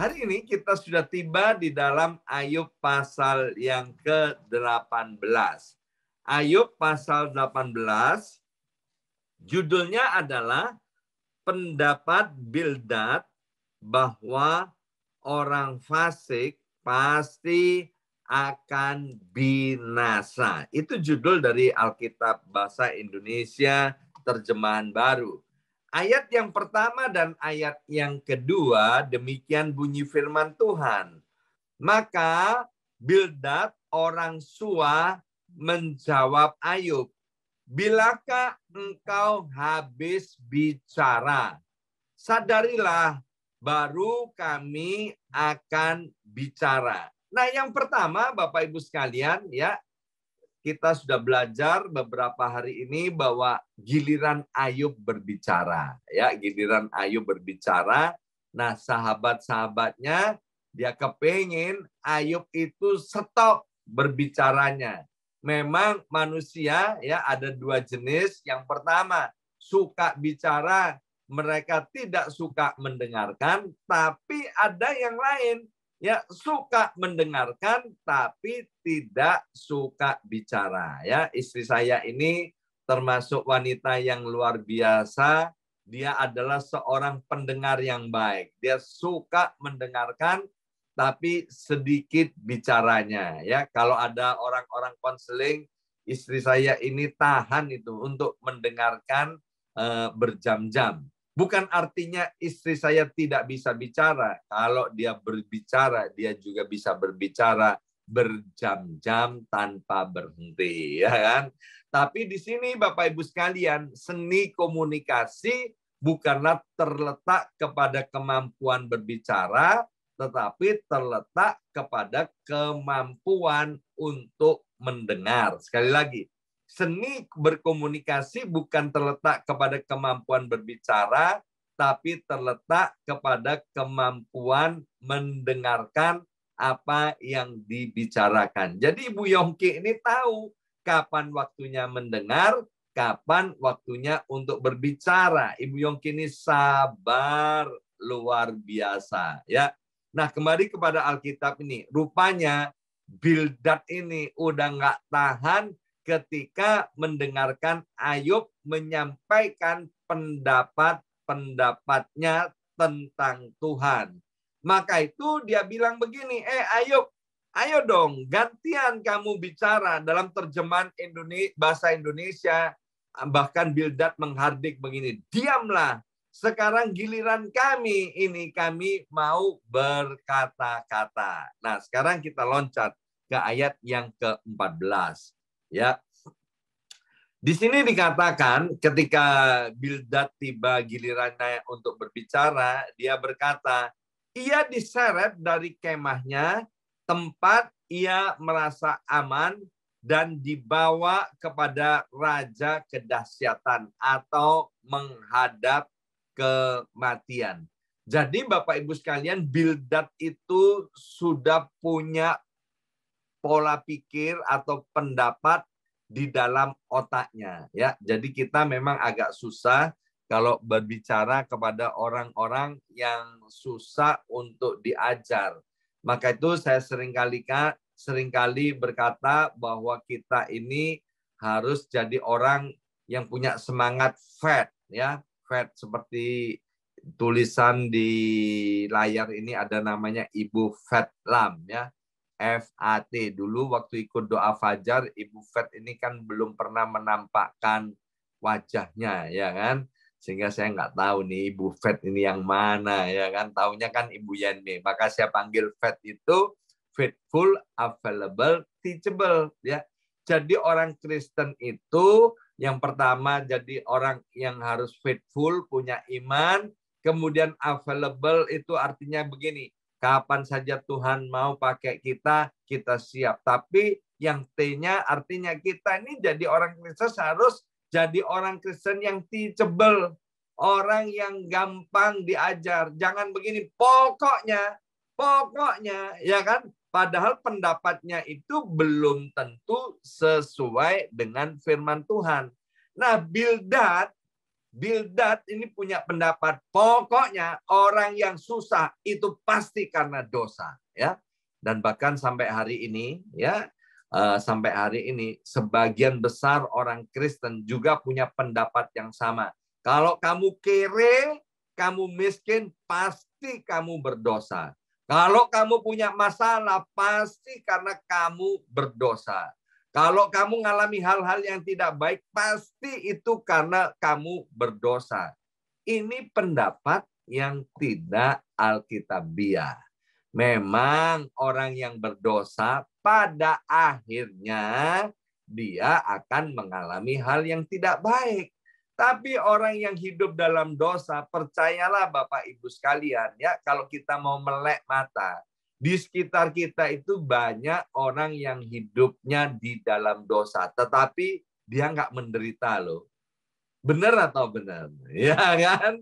Hari ini kita sudah tiba di dalam Ayub pasal yang ke-18. Ayub pasal 18 judulnya adalah pendapat Bildad bahwa orang fasik pasti akan binasa. Itu judul dari Alkitab Bahasa Indonesia terjemahan baru. Ayat yang pertama dan ayat yang kedua demikian bunyi firman Tuhan. Maka Bildad orang Sua menjawab Ayub, "Bilakah engkau habis bicara? Sadarilah baru kami akan bicara." Nah, yang pertama Bapak Ibu sekalian ya, kita sudah belajar beberapa hari ini bahwa giliran Ayub berbicara, ya, giliran Ayub berbicara. Nah, sahabat-sahabatnya dia kepingin Ayub itu stop berbicaranya. Memang manusia ya ada dua jenis. Yang pertama, suka bicara, mereka tidak suka mendengarkan, tapi ada yang lain ya suka mendengarkan tapi tidak suka bicara ya istri saya ini termasuk wanita yang luar biasa dia adalah seorang pendengar yang baik dia suka mendengarkan tapi sedikit bicaranya ya kalau ada orang-orang konseling istri saya ini tahan itu untuk mendengarkan e, berjam-jam Bukan artinya istri saya tidak bisa bicara. Kalau dia berbicara, dia juga bisa berbicara berjam-jam tanpa berhenti, ya kan? Tapi di sini Bapak Ibu sekalian, seni komunikasi bukanlah terletak kepada kemampuan berbicara, tetapi terletak kepada kemampuan untuk mendengar. Sekali lagi, seni berkomunikasi bukan terletak kepada kemampuan berbicara, tapi terletak kepada kemampuan mendengarkan apa yang dibicarakan. Jadi Ibu Yongki ini tahu kapan waktunya mendengar, kapan waktunya untuk berbicara. Ibu Yongki ini sabar luar biasa ya. Nah kembali kepada Alkitab ini, rupanya Bildad ini udah nggak tahan ketika mendengarkan Ayub menyampaikan pendapat-pendapatnya tentang Tuhan. Maka itu dia bilang begini, eh Ayub, ayo dong gantian kamu bicara dalam terjemahan Indonesia, bahasa Indonesia. Bahkan Bildad menghardik begini, diamlah sekarang giliran kami ini kami mau berkata-kata. Nah sekarang kita loncat ke ayat yang ke-14 ya. Di sini dikatakan ketika Bildad tiba gilirannya untuk berbicara, dia berkata, ia diseret dari kemahnya tempat ia merasa aman dan dibawa kepada raja kedahsyatan atau menghadap kematian. Jadi Bapak Ibu sekalian, Bildad itu sudah punya pola pikir atau pendapat di dalam otaknya ya. Jadi kita memang agak susah kalau berbicara kepada orang-orang yang susah untuk diajar. Maka itu saya seringkali seringkali berkata bahwa kita ini harus jadi orang yang punya semangat fat ya, fat seperti tulisan di layar ini ada namanya Ibu Fat Lam ya. FAT. Dulu waktu ikut doa fajar, Ibu Fat ini kan belum pernah menampakkan wajahnya, ya kan? Sehingga saya nggak tahu nih Ibu Fat ini yang mana, ya kan? Taunya kan Ibu Yani. Maka saya panggil Fat itu faithful, available, teachable, ya. Jadi orang Kristen itu yang pertama jadi orang yang harus faithful, punya iman, kemudian available itu artinya begini, Kapan saja Tuhan mau pakai kita, kita siap. Tapi yang T-nya artinya kita ini jadi orang Kristen harus jadi orang Kristen yang teachable, orang yang gampang diajar. Jangan begini, pokoknya, pokoknya, ya kan? Padahal pendapatnya itu belum tentu sesuai dengan firman Tuhan. Nah, Bildad Bildad ini punya pendapat pokoknya orang yang susah itu pasti karena dosa ya dan bahkan sampai hari ini ya uh, sampai hari ini sebagian besar orang Kristen juga punya pendapat yang sama kalau kamu kere kamu miskin pasti kamu berdosa kalau kamu punya masalah pasti karena kamu berdosa kalau kamu mengalami hal-hal yang tidak baik, pasti itu karena kamu berdosa. Ini pendapat yang tidak alkitabiah. Memang orang yang berdosa pada akhirnya dia akan mengalami hal yang tidak baik. Tapi orang yang hidup dalam dosa, percayalah Bapak Ibu sekalian ya, kalau kita mau melek mata, di sekitar kita itu banyak orang yang hidupnya di dalam dosa, tetapi dia nggak menderita loh. Benar atau benar? Ya kan?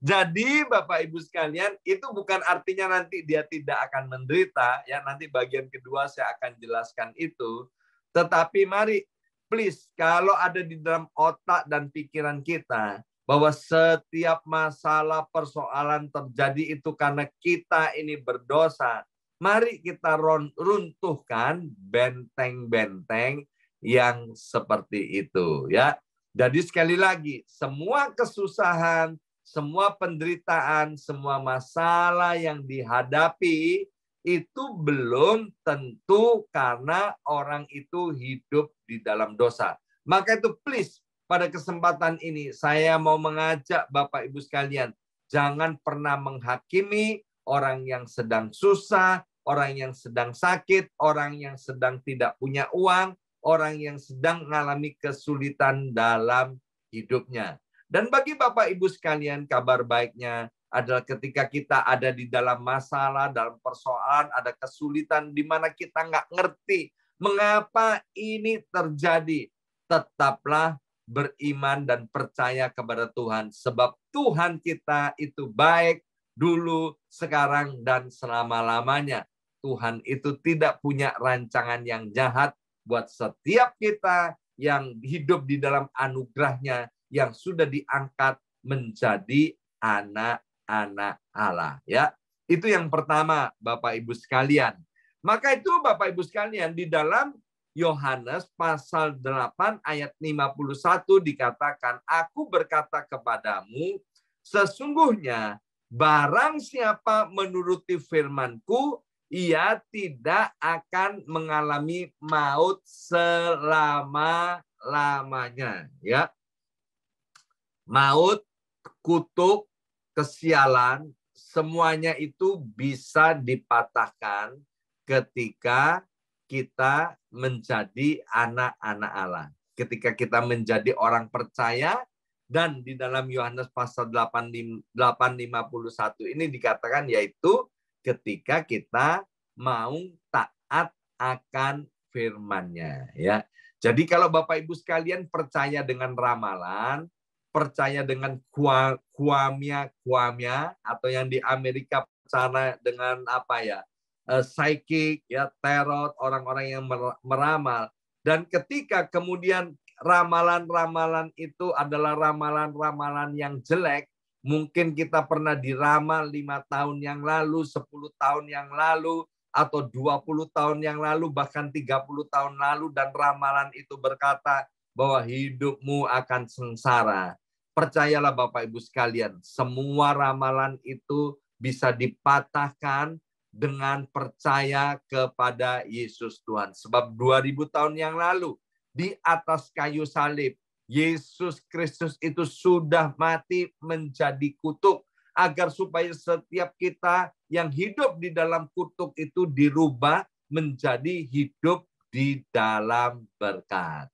Jadi Bapak Ibu sekalian, itu bukan artinya nanti dia tidak akan menderita. Ya nanti bagian kedua saya akan jelaskan itu. Tetapi mari please kalau ada di dalam otak dan pikiran kita bahwa setiap masalah persoalan terjadi itu karena kita ini berdosa, Mari kita runtuhkan benteng-benteng yang seperti itu ya. Jadi sekali lagi, semua kesusahan, semua penderitaan, semua masalah yang dihadapi itu belum tentu karena orang itu hidup di dalam dosa. Maka itu please pada kesempatan ini saya mau mengajak Bapak Ibu sekalian, jangan pernah menghakimi orang yang sedang susah, orang yang sedang sakit, orang yang sedang tidak punya uang, orang yang sedang mengalami kesulitan dalam hidupnya. Dan bagi Bapak Ibu sekalian, kabar baiknya adalah ketika kita ada di dalam masalah, dalam persoalan, ada kesulitan di mana kita nggak ngerti mengapa ini terjadi. Tetaplah beriman dan percaya kepada Tuhan. Sebab Tuhan kita itu baik dulu, sekarang, dan selama-lamanya. Tuhan itu tidak punya rancangan yang jahat buat setiap kita yang hidup di dalam anugerahnya yang sudah diangkat menjadi anak-anak Allah ya. Itu yang pertama Bapak Ibu sekalian. Maka itu Bapak Ibu sekalian di dalam Yohanes pasal 8 ayat 51 dikatakan, Aku berkata kepadamu, sesungguhnya barang siapa menuruti firmanku, ia tidak akan mengalami maut selama-lamanya ya. Maut, kutuk, kesialan, semuanya itu bisa dipatahkan ketika kita menjadi anak-anak Allah. Ketika kita menjadi orang percaya dan di dalam Yohanes pasal 851 ini dikatakan yaitu ketika kita mau taat akan firman-Nya ya. Jadi kalau Bapak Ibu sekalian percaya dengan ramalan, percaya dengan kuamia kuamia atau yang di Amerika percaya dengan apa ya? Eh, psychic ya tarot orang-orang yang meramal dan ketika kemudian ramalan-ramalan itu adalah ramalan-ramalan yang jelek Mungkin kita pernah dirama lima tahun yang lalu, 10 tahun yang lalu, atau 20 tahun yang lalu, bahkan 30 tahun lalu, dan ramalan itu berkata bahwa hidupmu akan sengsara. Percayalah Bapak Ibu sekalian, semua ramalan itu bisa dipatahkan dengan percaya kepada Yesus Tuhan. Sebab 2000 tahun yang lalu, di atas kayu salib, Yesus Kristus itu sudah mati menjadi kutuk agar supaya setiap kita yang hidup di dalam kutuk itu dirubah menjadi hidup di dalam berkat.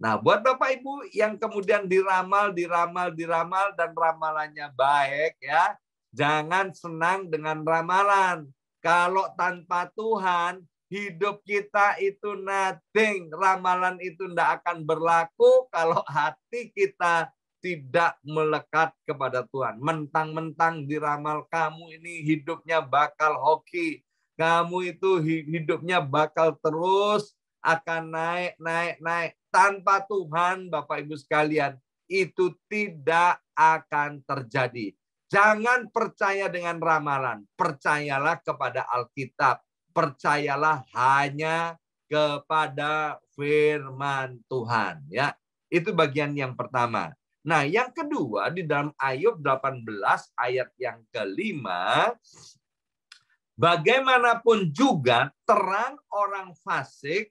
Nah, buat Bapak Ibu yang kemudian diramal, diramal, diramal dan ramalannya baik ya, jangan senang dengan ramalan. Kalau tanpa Tuhan, Hidup kita itu nothing. Ramalan itu tidak akan berlaku kalau hati kita tidak melekat kepada Tuhan. Mentang-mentang diramal kamu ini hidupnya bakal hoki. Kamu itu hidupnya bakal terus akan naik, naik, naik. Tanpa Tuhan, Bapak Ibu sekalian, itu tidak akan terjadi. Jangan percaya dengan ramalan, percayalah kepada Alkitab percayalah hanya kepada firman Tuhan ya. Itu bagian yang pertama. Nah, yang kedua di dalam Ayub 18 ayat yang kelima bagaimanapun juga terang orang fasik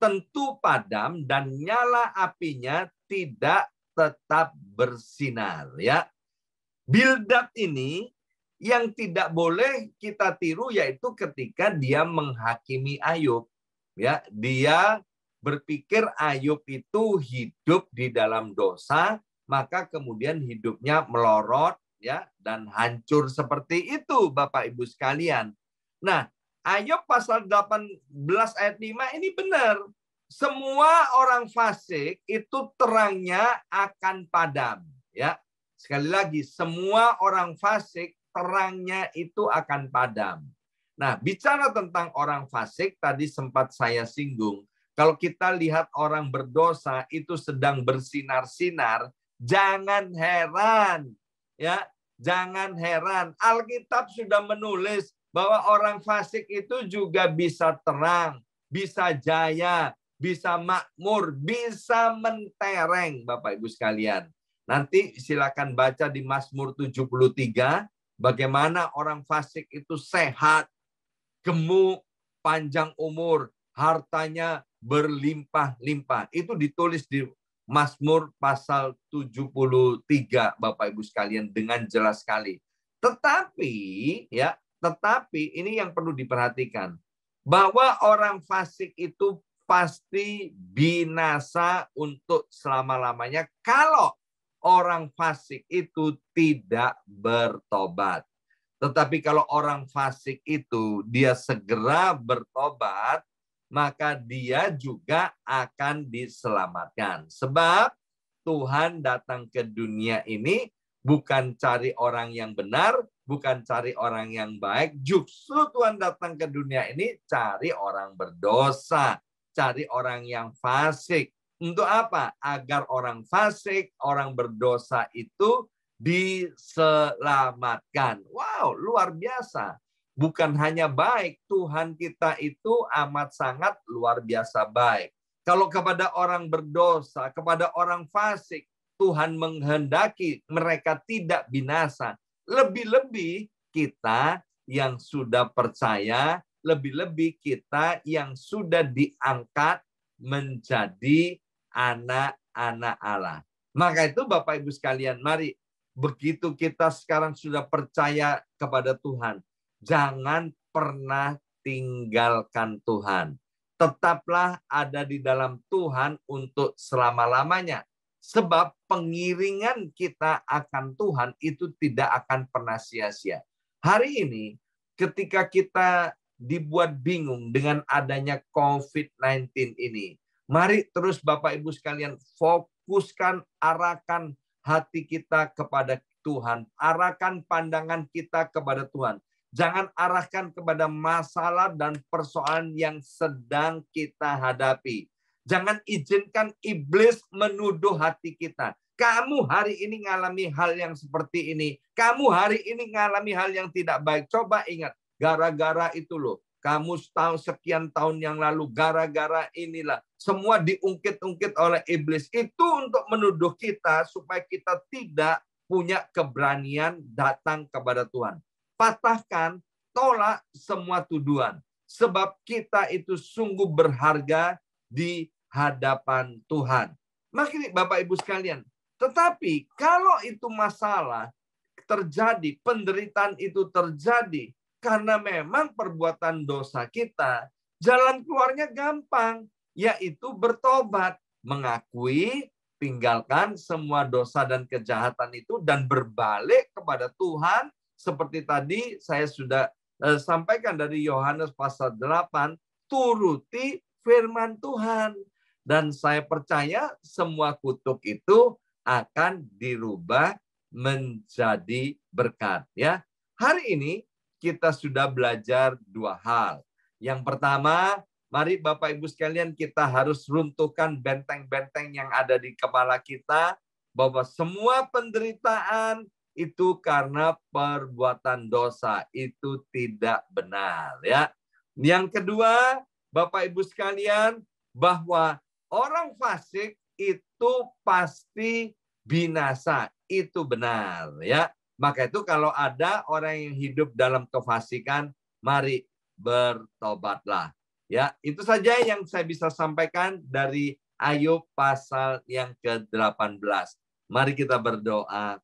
tentu padam dan nyala apinya tidak tetap bersinar ya. Bildad ini yang tidak boleh kita tiru yaitu ketika dia menghakimi Ayub. Ya, dia berpikir Ayub itu hidup di dalam dosa, maka kemudian hidupnya melorot ya dan hancur seperti itu Bapak Ibu sekalian. Nah, Ayub pasal 18 ayat 5 ini benar. Semua orang fasik itu terangnya akan padam, ya. Sekali lagi, semua orang fasik terangnya itu akan padam. Nah, bicara tentang orang fasik tadi sempat saya singgung. Kalau kita lihat orang berdosa itu sedang bersinar-sinar, jangan heran ya, jangan heran. Alkitab sudah menulis bahwa orang fasik itu juga bisa terang, bisa jaya, bisa makmur, bisa mentereng Bapak Ibu sekalian. Nanti silakan baca di Mazmur 73 Bagaimana orang fasik itu sehat, gemuk, panjang umur, hartanya berlimpah-limpah. Itu ditulis di Mazmur pasal 73 Bapak Ibu sekalian dengan jelas sekali. Tetapi ya, tetapi ini yang perlu diperhatikan bahwa orang fasik itu pasti binasa untuk selama-lamanya kalau orang fasik itu tidak bertobat. Tetapi kalau orang fasik itu dia segera bertobat, maka dia juga akan diselamatkan. Sebab Tuhan datang ke dunia ini bukan cari orang yang benar, bukan cari orang yang baik. Justru Tuhan datang ke dunia ini cari orang berdosa, cari orang yang fasik. Untuk apa? Agar orang fasik, orang berdosa itu diselamatkan. Wow, luar biasa. Bukan hanya baik, Tuhan kita itu amat sangat luar biasa baik. Kalau kepada orang berdosa, kepada orang fasik, Tuhan menghendaki mereka tidak binasa. Lebih-lebih kita yang sudah percaya, lebih-lebih kita yang sudah diangkat menjadi anak-anak Allah. Maka itu Bapak Ibu sekalian, mari begitu kita sekarang sudah percaya kepada Tuhan, jangan pernah tinggalkan Tuhan. Tetaplah ada di dalam Tuhan untuk selama-lamanya. Sebab pengiringan kita akan Tuhan itu tidak akan pernah sia-sia. Hari ini ketika kita dibuat bingung dengan adanya COVID-19 ini, Mari terus Bapak Ibu sekalian fokuskan, arahkan hati kita kepada Tuhan. Arahkan pandangan kita kepada Tuhan. Jangan arahkan kepada masalah dan persoalan yang sedang kita hadapi. Jangan izinkan iblis menuduh hati kita. Kamu hari ini ngalami hal yang seperti ini. Kamu hari ini ngalami hal yang tidak baik. Coba ingat, gara-gara itu loh. Kamu tahu sekian tahun yang lalu gara-gara inilah semua diungkit-ungkit oleh iblis itu untuk menuduh kita supaya kita tidak punya keberanian datang kepada Tuhan. Patahkan, tolak semua tuduhan sebab kita itu sungguh berharga di hadapan Tuhan. Makanya Bapak Ibu sekalian, tetapi kalau itu masalah terjadi, penderitaan itu terjadi, karena memang perbuatan dosa kita, jalan keluarnya gampang, yaitu bertobat, mengakui, tinggalkan semua dosa dan kejahatan itu dan berbalik kepada Tuhan seperti tadi saya sudah eh, sampaikan dari Yohanes pasal 8 turuti firman Tuhan dan saya percaya semua kutuk itu akan dirubah menjadi berkat ya. Hari ini kita sudah belajar dua hal. Yang pertama, mari Bapak Ibu sekalian kita harus runtuhkan benteng-benteng yang ada di kepala kita bahwa semua penderitaan itu karena perbuatan dosa itu tidak benar ya. Yang kedua, Bapak Ibu sekalian, bahwa orang fasik itu pasti binasa, itu benar ya. Maka itu kalau ada orang yang hidup dalam kefasikan, mari bertobatlah. Ya, itu saja yang saya bisa sampaikan dari Ayub pasal yang ke-18. Mari kita berdoa.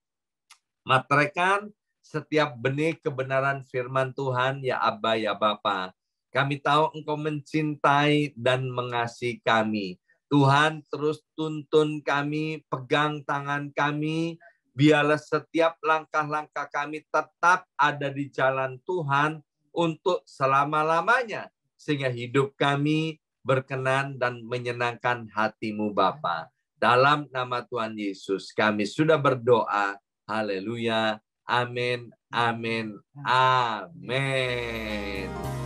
Matrekan setiap benih kebenaran firman Tuhan, ya Abba, ya Bapa. Kami tahu Engkau mencintai dan mengasihi kami. Tuhan terus tuntun kami, pegang tangan kami, biarlah setiap langkah-langkah kami tetap ada di jalan Tuhan untuk selama-lamanya. Sehingga hidup kami berkenan dan menyenangkan hatimu Bapa. Dalam nama Tuhan Yesus kami sudah berdoa. Haleluya. Amin. Amin. Amin.